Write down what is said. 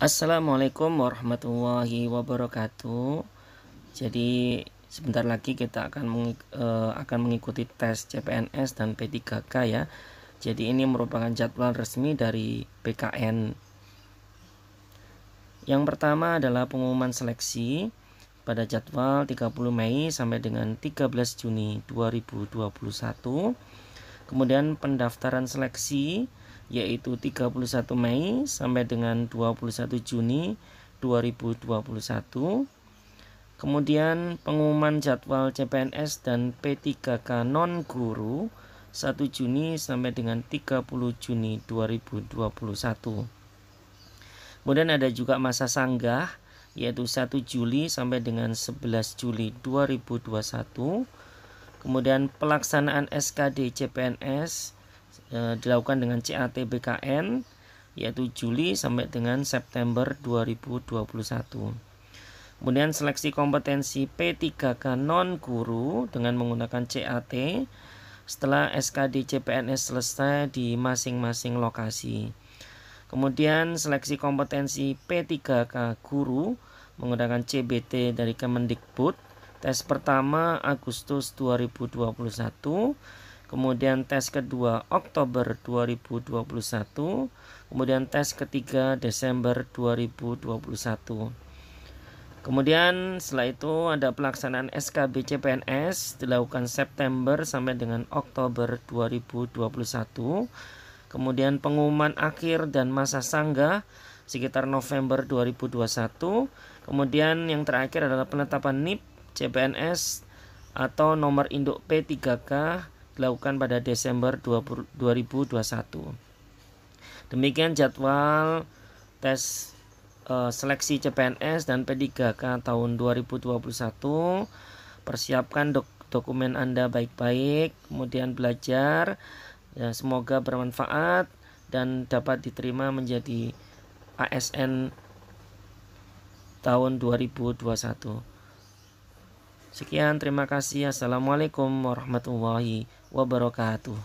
Assalamualaikum warahmatullahi wabarakatuh. Jadi sebentar lagi kita akan mengik uh, akan mengikuti tes CPNS dan P3K ya. Jadi ini merupakan jadwal resmi dari PKN. Yang pertama adalah pengumuman seleksi pada jadwal 30 Mei sampai dengan 13 Juni 2021. Kemudian pendaftaran seleksi yaitu 31 Mei sampai dengan 21 Juni 2021. Kemudian pengumuman jadwal CPNS dan P3K non guru 1 Juni sampai dengan 30 Juni 2021. Kemudian ada juga masa sanggah yaitu 1 Juli sampai dengan 11 Juli 2021. Kemudian pelaksanaan SKD CPNS Eh, dilakukan dengan CAT BKN yaitu Juli sampai dengan September 2021. Kemudian seleksi kompetensi P3K non guru dengan menggunakan CAT setelah SKD CPNS selesai di masing-masing lokasi. Kemudian seleksi kompetensi P3K guru menggunakan CBT dari Kemendikbud tes pertama Agustus 2021 kemudian tes kedua Oktober 2021, kemudian tes ketiga Desember 2021. Kemudian setelah itu ada pelaksanaan SKB CPNS dilakukan September sampai dengan Oktober 2021. Kemudian pengumuman akhir dan masa sanggah sekitar November 2021. Kemudian yang terakhir adalah penetapan NIP CPNS atau nomor induk P3K dilakukan pada Desember 20, 2021. Demikian jadwal tes eh, seleksi CPNS dan P3K tahun 2021. Persiapkan dok dokumen Anda baik-baik, kemudian belajar. Ya, semoga bermanfaat dan dapat diterima menjadi ASN tahun 2021. Sekian, terima kasih. Assalamualaikum warahmatullahi wabarakatuh wabarakatuh